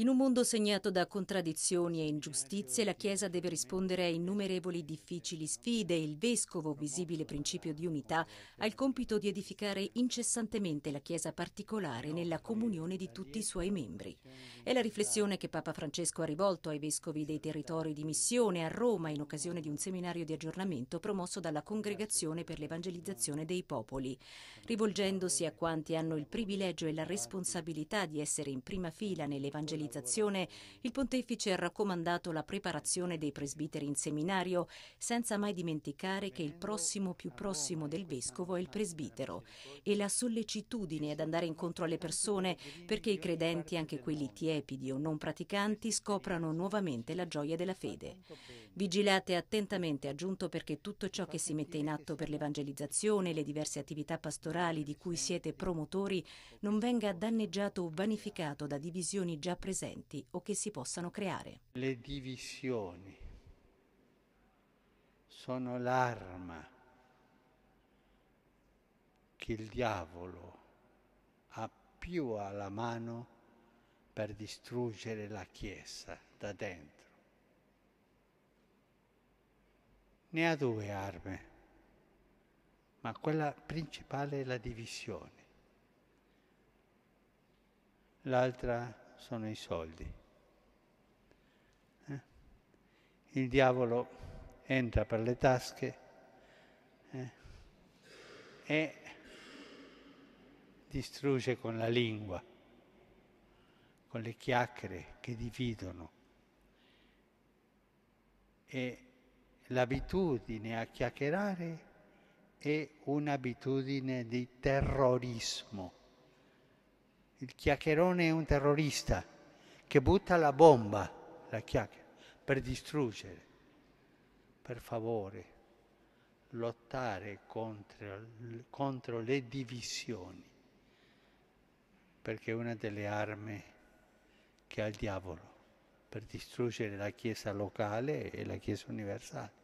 In un mondo segnato da contraddizioni e ingiustizie, la Chiesa deve rispondere a innumerevoli difficili sfide il Vescovo, visibile principio di unità, ha il compito di edificare incessantemente la Chiesa particolare nella comunione di tutti i suoi membri. È la riflessione che Papa Francesco ha rivolto ai Vescovi dei territori di missione a Roma in occasione di un seminario di aggiornamento promosso dalla Congregazione per l'Evangelizzazione dei Popoli. Rivolgendosi a quanti hanno il privilegio e la responsabilità di essere in prima fila nell'evangelizzazione, canonizzazione, il pontefice ha raccomandato la preparazione dei presbiteri in seminario, senza mai dimenticare che il prossimo più prossimo del vescovo è il presbitero e la sollecitudine ad andare incontro alle persone perché i credenti, anche quelli tiepidi o non praticanti, scoprano nuovamente la gioia della fede. Vigilate attentamente, aggiunto, perché tutto ciò che si mette in atto per l'evangelizzazione e le diverse attività pastorali di cui siete promotori non venga danneggiato o vanificato da divisioni già presenti presenti o che si possano creare. Le divisioni sono l'arma che il diavolo ha più alla mano per distruggere la Chiesa da dentro. Ne ha due armi, ma quella principale è la divisione. L'altra è sono i soldi. Eh? Il diavolo entra per le tasche eh? e distrugge con la lingua, con le chiacchiere che dividono. E l'abitudine a chiacchierare è un'abitudine di terrorismo il chiacchierone è un terrorista che butta la bomba, la chiacchiera, per distruggere. Per favore, lottare contro, contro le divisioni, perché è una delle armi che ha il diavolo per distruggere la Chiesa locale e la Chiesa universale.